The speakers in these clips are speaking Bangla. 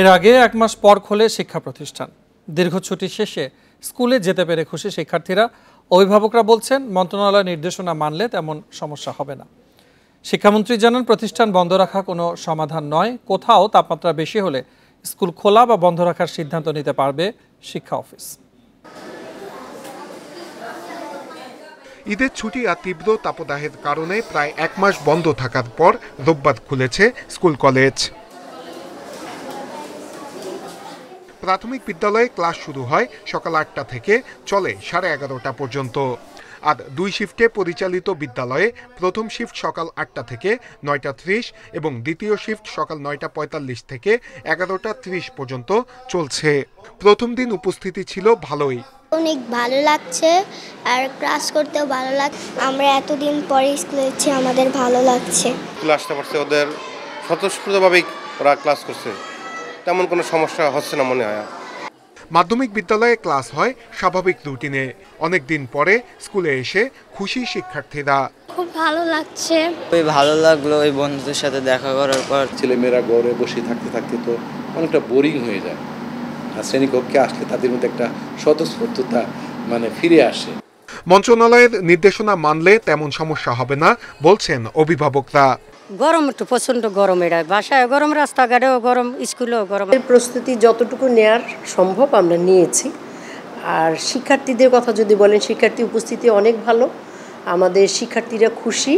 এর আগে এক মাস পর খোলে শিক্ষা প্রতিষ্ঠান দীর্ঘ ছুটি শেষে স্কুলে যেতে পেরে খুশি শিক্ষার্থীরা অভিভাবকরা বলছেন মন্ত্রণালয় নির্দেশনা মানলে তেমন সমস্যা হবে না শিক্ষামন্ত্রী জানান প্রতিষ্ঠান বন্ধ রাখা কোনো সমাধান নয় কোথাও তাপমাত্রা বেশি হলে স্কুল খোলা বা বন্ধ রাখার সিদ্ধান্ত নিতে পারবে শিক্ষা অফিস ঈদের ছুটি আর তীব্র তাপদাহের কারণে প্রায় এক মাস বন্ধ থাকার পর রোববার খুলেছে স্কুল কলেজ প্রাথমিক বিদ্যালয়ে ক্লাস শুরু হয় সকাল আটটা থেকে চলে সাড়ে এগারোটা পর্যন্ত আর দুই শিফটে পরিচালিত বিদ্যালয়ে প্রথম শিফট সকাল আটটা থেকে নয়টা ত্রিশ এবং দ্বিতীয় শিফট সকাল নয়টা পঁয়তাল্লিশ থেকে এগারোটা ত্রিশ পর্যন্ত চলছে প্রথম দিন উপস্থিতি ছিল ভালোই অনেক ভালো লাগছে আর ক্লাস করতেও ভালো লাগছে আমরা এতদিন পরে স্কুলে আমাদের ভালো লাগছে ক্লাসটা করছে ওদের স্বতঃস্ফূর্তভাবেই ওরা ক্লাস করছে তেমন কোনো সমস্যা হচ্ছে না মনে হয় মাধ্যমিক বিদ্যালয়ে ক্লাস হয় স্বাভাবিক রুটিনে অনেক দিন পরে স্কুলে এসে খুশি শিক্ষার্থীরা খুব ভালো লাগছে ওই ভালো লাগলো ওই বন্ধুদের সাথে দেখা করার পর ছেলেমেয়েরা ঘরে বসে থাকতে থাকতে তো অনেকটা বোরিং হয়ে যায় আর শ্রেণীকক্ষে আসলে তাদের মধ্যে একটা স্বতঃস্ফূর্ততা মানে ফিরে আসে মন্ত্রণালয়ের নির্দেশনা মানলে তেমন সমস্যা হবে না বলছেন অভিভাবকরা গরম একটু প্রচণ্ড গরম এটা বাসায় গরম রাস্তাঘাটেও গরম স্কুলেও গরম এর প্রস্তুতি যতটুকু নেয়ার সম্ভব আমরা নিয়েছি আর শিক্ষার্থীদের কথা যদি বলেন শিক্ষার্থী উপস্থিতি অনেক ভালো আমাদের শিক্ষার্থীরা খুশি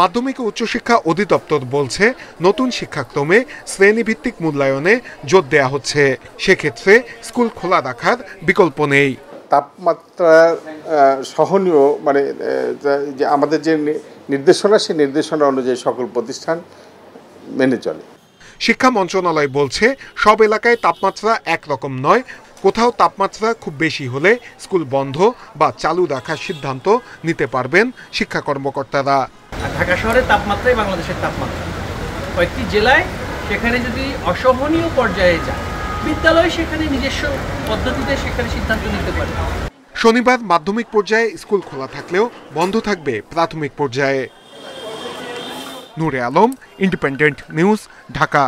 মাধ্যমিক উচ্চশিক্ষা অধিদপ্তর বলছে নতুন শিক্ষাক্রমে শ্রেণীভিত্তিক মূল্যায়নে জোর দেয়া হচ্ছে সেক্ষেত্রে স্কুল খোলা রাখার বিকল্প নেই তাপমাত্রা সহনীয় মানে যে আমাদের যে নির্দেশনা সেই নির্দেশনা অনুযায়ী সকল প্রতিষ্ঠান মেনে চলে শিক্ষা মন্ত্রণালয় বলছে সব এলাকায় তাপমাত্রা একরকম নয় কোথাও তাপমাত্রা খুব বেশি হলে স্কুল বন্ধ বা চালু রাখার সিদ্ধান্ত নিতে পারবেন শিক্ষা কর্মকর্তারা ঢাকা শহরের তাপমাত্রাই বাংলাদেশের তাপমাত্রা কয়েকটি জেলায় সেখানে যদি অসহনীয় পর্যায়ে যায় বিদ্যালয় সেখানে নিজস্ব পদ্ধতিতে সেখানে সিদ্ধান্ত নিতে পারে শনিবার মাধ্যমিক পর্যায়ে স্কুল খোলা থাকলেও বন্ধ থাকবে প্রাথমিক পর্যায়ে নূরে আলম ইন্ডিপেন্ডেন্ট নিউজ ঢাকা